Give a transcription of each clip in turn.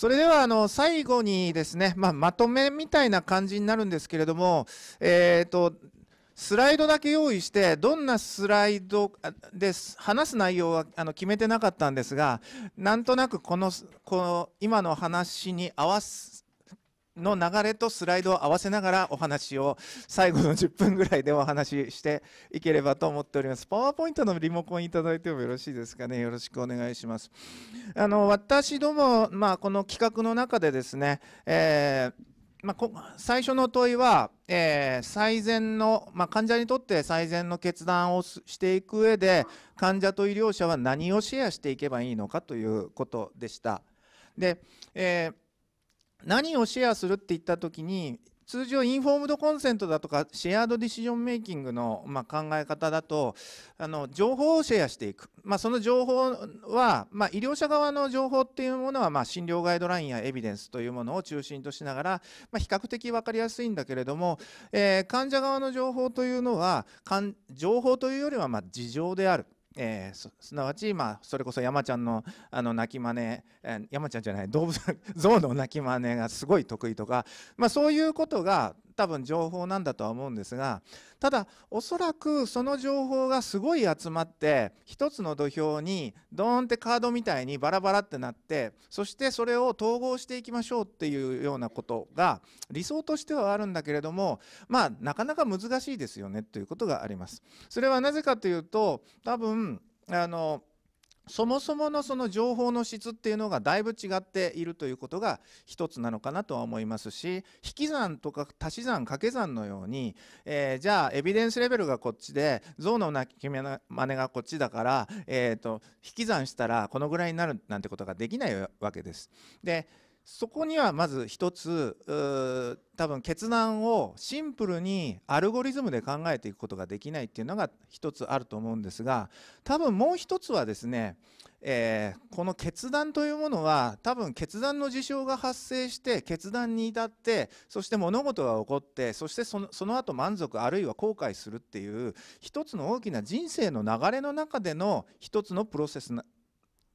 それではあの最後にですね、まあ、まとめみたいな感じになるんですけれども、えーと、スライドだけ用意して、どんなスライドで話す内容はあの決めてなかったんですが、なんとなくこのこの今の話に合わせの流れとスライドを合わせながらお話を最後の10分ぐらいでお話ししていければと思っております。パワーポイントのリモコンいただいてもよろしいですかね。よろしくお願いします。あの、私ども、まあ、この企画の中でですね、えーまあ、最初の問いは、えー、最善の、まあ、患者にとって最善の決断をしていく上で患者と医療者は何をシェアしていけばいいのかということでした。で、えー何をシェアするって言った時に通常インフォームドコンセントだとかシェアードディシジョンメイキングの、ま考え方だとあの情報をシェアしていく、まあ、その情報は、ま医療者側の情報っていうものは、ま診療ガイドラインやエビデンスというものを中心としながら、ま比較的分かりやすいんだけれども、え患者側の情報というのは情報というよりはま事情であるえー、すなわち、まあ、それこそ山ちゃんのあの泣き真似、えー、山ちゃんじゃない動物 象の鳴き真似がすごい得意とか、まあ、そういうことが多分情報なんだとは思うんですがただおそらくその情報がすごい集まって一つの土俵にドーンってカードみたいにバラバラってなってそしてそれを統合していきましょうっていうようなことが理想としてはあるんだけれどもまあなかなか難しいですよねということがあります。それはなぜかというと多分あのそもそものその情報の質っていうのがだいぶ違っているということが一つなのかなとは思いますし引き算とか足し算掛け算のように、えー、じゃあエビデンスレベルがこっちで象の鳴き真似がこっちだから、えーと、と引き算したらこのぐらいになるなんてことができないわけです。でそこにはまず一つ多分決断をシンプルにアルゴリズムで考えていくことができないっていうのが一つあると思うんですが多分もう一つはですね、えー、この決断というものは多分決断の事象が発生して決断に至ってそして物事が起こってそしてそのその後満足あるいは後悔するっていう一つの大きな人生の流れの中での一つのプロセスな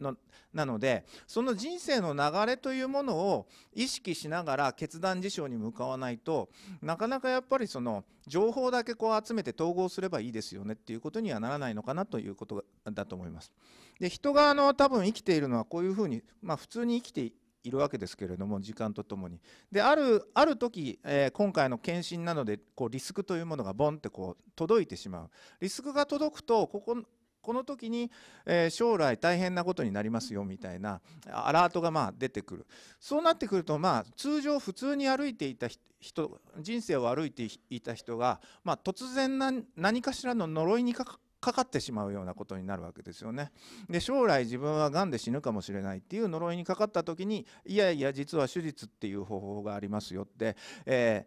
のなのでその人生の流れというものを意識しながら決断事象に向かわないとなかなかやっぱりその情報だけこう集めて統合すればいいですよねっていうことにはならないのかなということだと思います。で人があの多分生きているのはこういうふうに、まあ、普通に生きているわけですけれども時間とともに。であるある時、えー、今回の検診なのでこうリスクというものがボンってこう届いてしまう。リスクが届くとこここの時に、えー、将来大変なことになりますよみたいなアラートがまあ出てくるそうなってくるとまあ通常普通に歩いていた人人生を歩いていた人が、まあ、突然な何かしらの呪いにかかかかってしまうようなことになるわけですよね。で将来自分はがんで死ぬかもしれないっていう呪いにかかった時にいやいや実は手術っていう方法がありますよって、え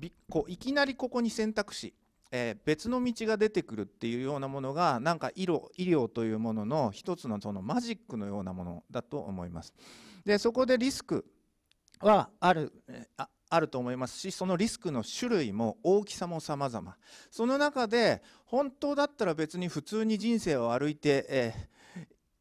ー、こういきなりここに選択肢えー、別の道が出てくるっていうようなものがなんか医療というものの一つのそのマジックのようなものだと思います。でそこでリスクはあるああると思いますしそのリスクの種類も大きさも様々その中で本当だったら別に普通に人生を歩いて、え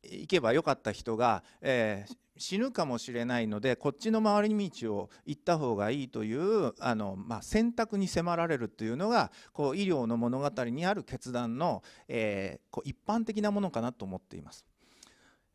ー、行けばよかった人が、えー、死ぬかもしれないのでこっちの回り道を行った方がいいというあの、まあ、選択に迫られるというのがこう医療の物語にある決断の、えー、こう一般的なものかなと思っています。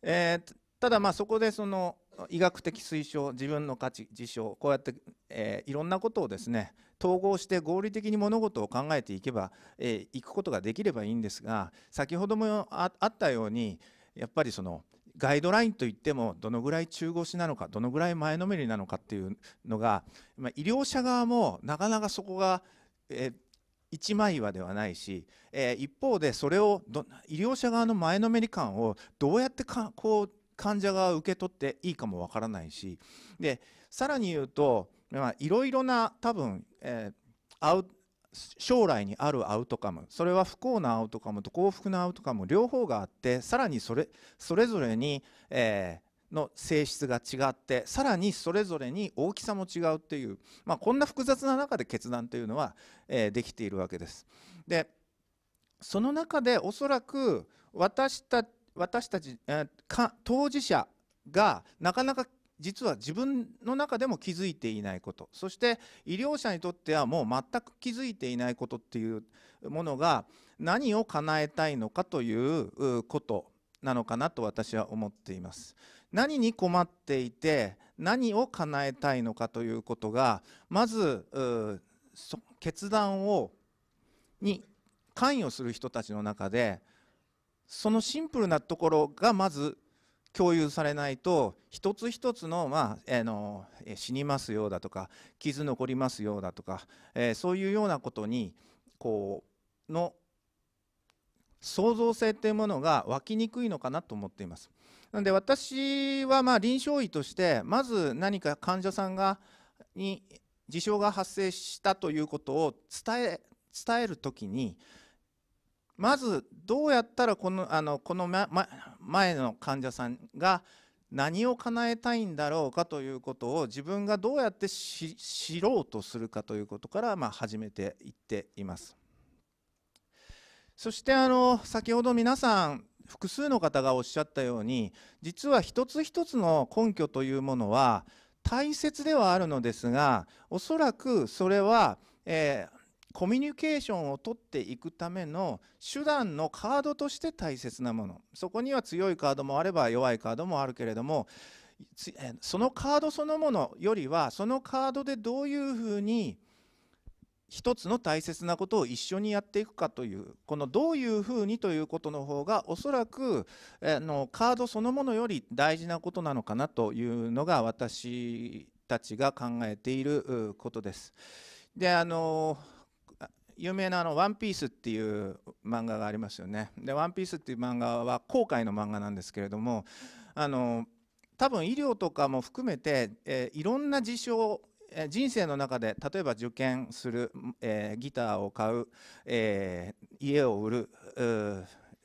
えー、ただまあそこでその医学的推奨自分の価値事象こうやって、えー、いろんなことをですね統合して合理的に物事を考えていけば、えー、くことができればいいんですが先ほどもあったようにやっぱりそのガイドラインといってもどのぐらい中腰なのかどのぐらい前のめりなのかっていうのが、ま医療者側もなかなかそこが、え一枚岩ではないし、え一方でそれを医療者側の前のめり感をどうやってかこう患者が受け取っていいかもわからないしでさらに言うといろいろな多分、えー、将来にあるアウトカムそれは不幸なアウトカムと幸福なアウトカム両方があってさらにそれそれぞれに、えー、の性質が違ってさらにそれぞれに大きさも違うっていう、まあ、こんな複雑な中で決断というのは、えー、できているわけです。でその中でおそらく私た私たち、えー、当事者がなかなか実は自分の中でも気づいていないことそして医療者にとってはもう全く気づいていないことっていうものが何を叶えたいのかということなのかなと私は思っています。何に困っていて何を叶えたいのかということがまず決断をに関与する人たちの中でそのシンプルなところがまず共有されないと一つ一つの,、まあ、あの死にますようだとか傷残りますようだとか、えそういうようなことにこうの創造性というものが湧きにくいのかなと思っています。なので私はま臨床医としてまず何か患者さんがに事象が発生したということを伝え伝える時にまずどうやったらこのあのこの、まま、前の患者さんが何を叶えたいんだろうかということを自分がどうやって知ろうとするかということから、まあ、始めていっています。そしてあの先ほど皆さん複数の方がおっしゃったように実は一つ一つの根拠というものは大切ではあるのですがおそらくそれは、えー、コミュニケーションをとっていくための手段のカードとして大切なものそこには強いカードもあれば弱いカードもあるけれどもそのカードそのものよりはそのカードでどういうふうに一つの大切なことを一緒にやっていくかというこのどういうふうにということの方がおそらくあのカードそのものより大事なことなのかなというのが私たちが考えていることです。であの有名なあの「ワンピースっていう漫画がありますよね。で「ワンピースっていう漫画は後悔の漫画なんですけれどもあの多分医療とかも含めて、えー、いろんな事象人生の中で例えば受験する、えー、ギターを買う、えー、家を売る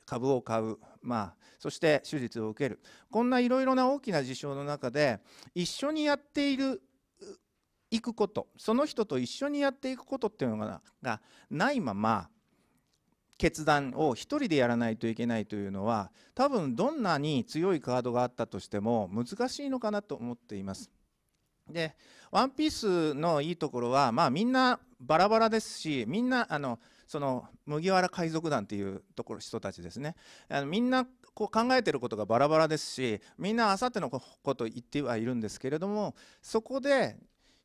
株を買う、まあ、そして手術を受けるこんないろいろな大きな事象の中で一緒にやっている行くことその人と一緒にやっていくことっていうのがないまま決断を1人でやらないといけないというのは多分どんなに強いカードがあったとしても難しいのかなと思っています。で「ワンピースのいいところは、まあ、みんなバラバラですしみんなあのその麦わら海賊団っていうところ人たちですねあのみんなこう考えてることがバラバラですしみんなあさってのこと言ってはいるんですけれどもそこで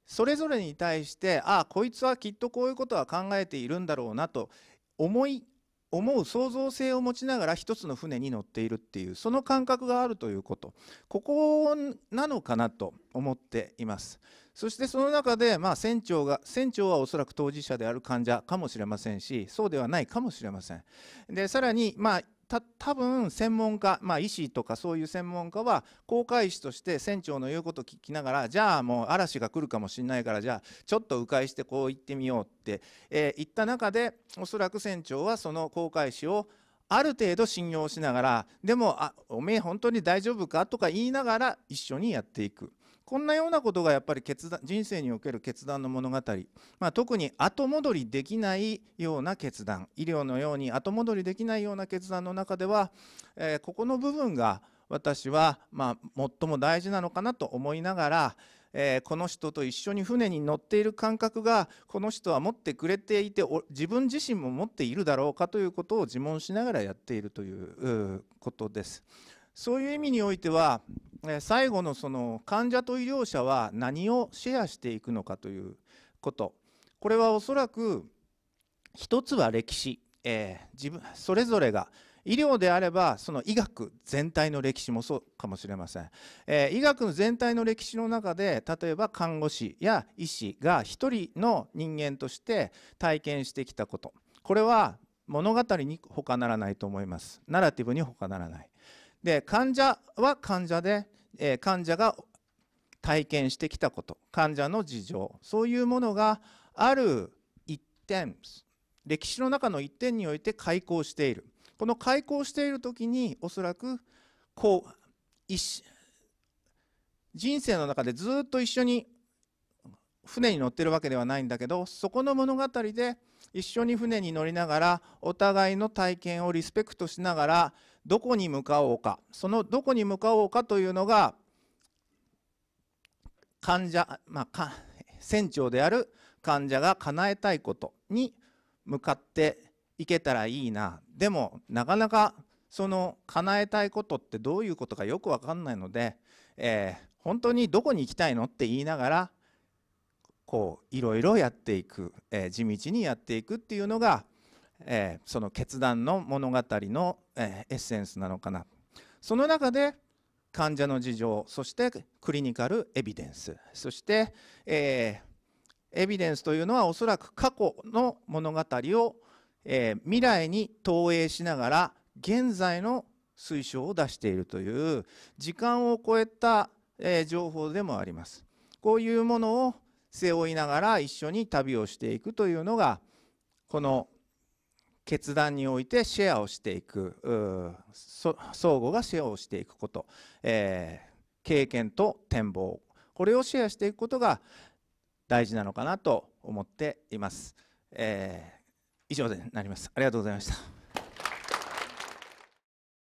それぞれに対してああこいつはきっとこういうことは考えているんだろうなと思い思う創造性を持ちながら一つの船に乗っているっていうその感覚があるということここなのかなと思っていますそしてその中で、まあ、船長が船長はおそらく当事者である患者かもしれませんしそうではないかもしれませんでさらに、まあ、た多分専門家、まあ、医師とかそういう専門家は航海士として船長の言うことを聞きながらじゃあもう嵐が来るかもしれないからじゃあちょっと迂回してこう行ってみようって、えー、言った中でおそらく船長はその航海士をある程度信用しながらでもあおめえ本当に大丈夫かとか言いながら一緒にやっていくこんなようなことがやっぱり決断人生における決断の物語、まあ、特に後戻りできないような決断医療のように後戻りできないような決断の中では、えー、ここの部分が私は、まあ、最も大事なのかなと思いながら、えー、この人と一緒に船に乗っている感覚がこの人は持ってくれていて自分自身も持っているだろうかということを自問しながらやっているということです。そういう意味においては最後のその患者と医療者は何をシェアしていくのかということこれはおそらく一つは歴史、えー、自分それぞれが医療であればその医学全体の歴史もそうかもしれません、えー、医学の全体の歴史の中で例えば看護師や医師が一人の人間として体験してきたことこれは物語に他ならないと思いますナラティブに他ならないで患者は患者で、え患者が体験してきたこと患者の事情そういうものがある一点歴史の中の一点において開校しているこの開口している時におそらくこう人生の中でずっと一緒に船に乗ってるわけではないんだけどそこの物語で一緒に船に乗りながらお互いの体験をリスペクトしながらどこに向かおうかそのどこに向かおうかというのが患者、まあ、船長である患者が叶えたいことに向かっていけたらいいなでもなかなかその叶えたいことってどういうことかよく分かんないので、えー、本当にどこに行きたいのって言いながらこういろいろやっていく、えー、地道にやっていくっていうのが、えー、その決断の物語のえエッセンスなのかなその中で患者の事情そしてクリニカルエビデンスそして、えー、エビデンスというのはおそらく過去の物語を、えー、未来に投影しながら現在の推奨を出しているという時間を超えた、えー、情報でもあります。こういうものを背負いながら一緒に旅をしていくというのがこの決断においてシェアをしていく相互がシェアをしていくこと、えー、経験と展望これをシェアしていくことが大事なのかなと思っています、えー、以上でなりますありがとうございました